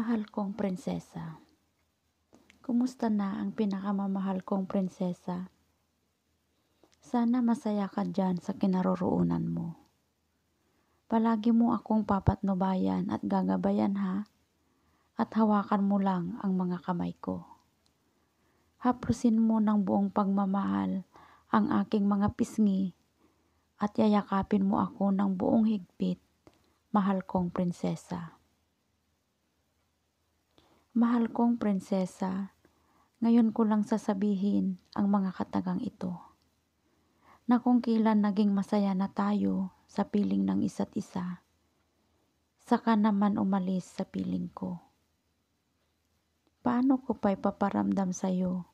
Mahal kong prinsesa. Kumusta na ang pinakamamahal kong prinsesa? Sana masaya ka dyan sa kinaroroonan mo. Palagi mo akong papatnubayan at gagabayan ha, at hawakan mo lang ang mga kamay ko. Haplusin mo ng buong pagmamahal ang aking mga pisngi at yayakapin mo ako ng buong higpit, mahal kong prinsesa. Mahal kong prinsesa, ngayon ko lang sasabihin ang mga katagang ito. Na kung kailan naging masaya na tayo sa piling ng isa't isa, saka naman umalis sa piling ko. Paano ko pa ipaparamdam sa iyo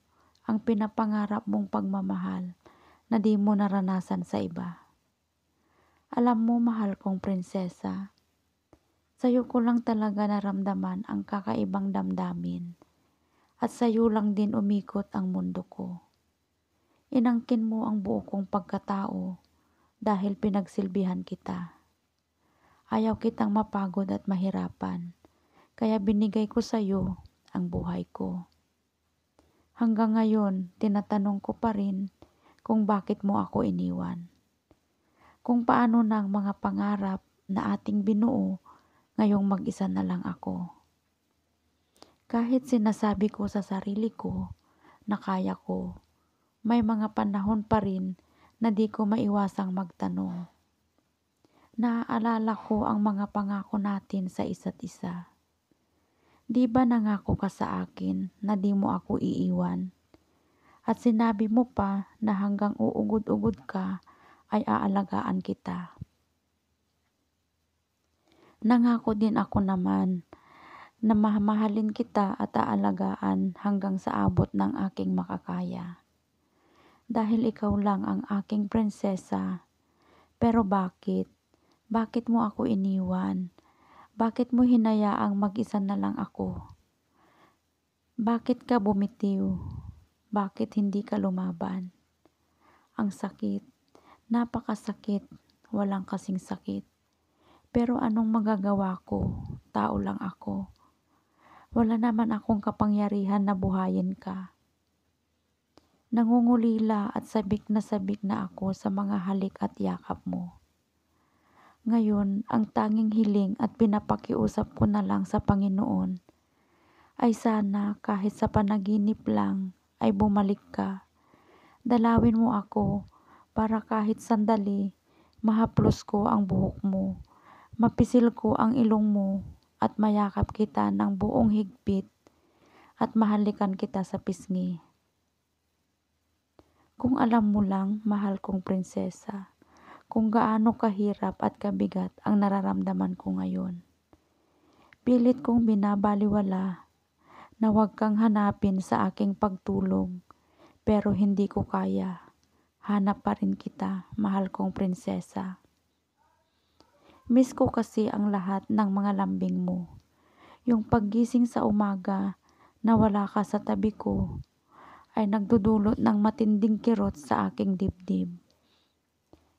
ang pinapangarap mong pagmamahal na di mo naranasan sa iba? Alam mo mahal kong prinsesa, Sa'yo ko lang talaga naramdaman ang kakaibang damdamin at sa'yo lang din umikot ang mundo ko. Inangkin mo ang buo kong pagkatao dahil pinagsilbihan kita. Ayaw kitang mapagod at mahirapan, kaya binigay ko sa'yo ang buhay ko. Hanggang ngayon, tinatanong ko pa rin kung bakit mo ako iniwan. Kung paano na mga pangarap na ating binuo Ngayong mag-isa na lang ako. Kahit sinasabi ko sa sarili ko na kaya ko, may mga panahon pa rin na di ko maiwasang magtanong. Naaalala ko ang mga pangako natin sa isa't isa. Di ba nangako ka sa akin na di mo ako iiwan? At sinabi mo pa na hanggang uugod-ugod ka ay aalagaan kita nangako din ako naman na mamahalin kita at aalagaan hanggang sa abot ng aking makakaya. Dahil ikaw lang ang aking prinsesa. Pero bakit? Bakit mo ako iniwan? Bakit mo hinayaang mag-isa na lang ako? Bakit ka bumitiw? Bakit hindi ka lumaban? Ang sakit, napakasakit, walang kasing sakit. Pero anong magagawa ko? Tao lang ako. Wala naman akong kapangyarihan na buhayin ka. Nangungulila at sabik na sabik na ako sa mga halik at yakap mo. Ngayon, ang tanging hiling at pinapakiusap ko na lang sa Panginoon ay sana kahit sa panaginip lang ay bumalik ka. Dalawin mo ako para kahit sandali mahaplos ko ang buhok mo Mapisil ko ang ilong mo at mayakap kita ng buong higpit at mahalikan kita sa pisngi. Kung alam mo lang, mahal kong prinsesa, kung gaano kahirap at kabigat ang nararamdaman ko ngayon. Pilit kong binabaliwala na huwag kang hanapin sa aking pagtulog, pero hindi ko kaya. Hanap pa rin kita, mahal kong prinsesa. Miss ko kasi ang lahat ng mga lambing mo. Yung paggising sa umaga na wala ka sa tabi ko ay nagdudulot ng matinding kirot sa aking dibdib.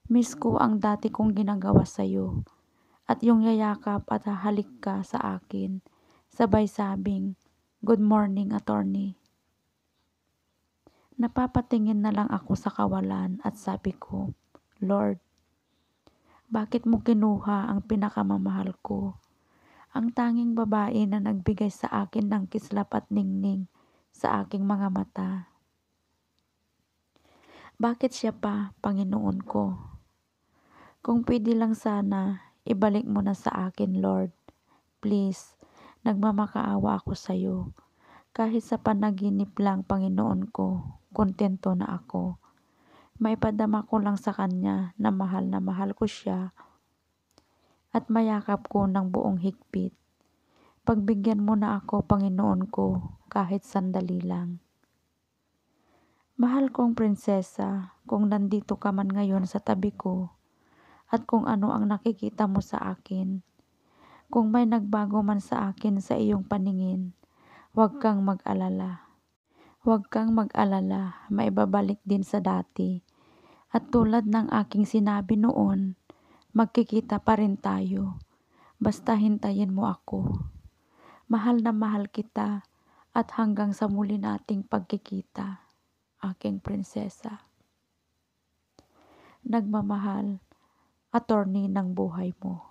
Miss ko ang dati kong ginagawa sa'yo at yung yayakap at hahalik ka sa akin sabay sabing, Good morning, attorney. Napapatingin na lang ako sa kawalan at sabi ko, Lord, bakit mo kinuha ang pinakamamahal ko? Ang tanging babae na nagbigay sa akin ng kislap at ningning sa aking mga mata. Bakit siya pa, Panginoon ko? Kung pwede lang sana, ibalik mo na sa akin, Lord. Please, nagmamakaawa ako sa iyo. Kahit sa panaginip lang, Panginoon ko, kontento na ako may padama ko lang sa kanya na mahal na mahal ko siya at mayakap ko ng buong higpit. Pagbigyan mo na ako, Panginoon ko, kahit sandali lang. Mahal kong prinsesa, kung nandito ka man ngayon sa tabi ko, at kung ano ang nakikita mo sa akin, kung may nagbago man sa akin sa iyong paningin, huwag kang mag-alala. Huwag kang mag-alala, maibabalik din sa dati. At tulad ng aking sinabi noon, magkikita pa rin tayo. Basta hintayin mo ako. Mahal na mahal kita at hanggang sa muli nating pagkikita, aking prinsesa. Nagmamahal, attorney ng buhay mo.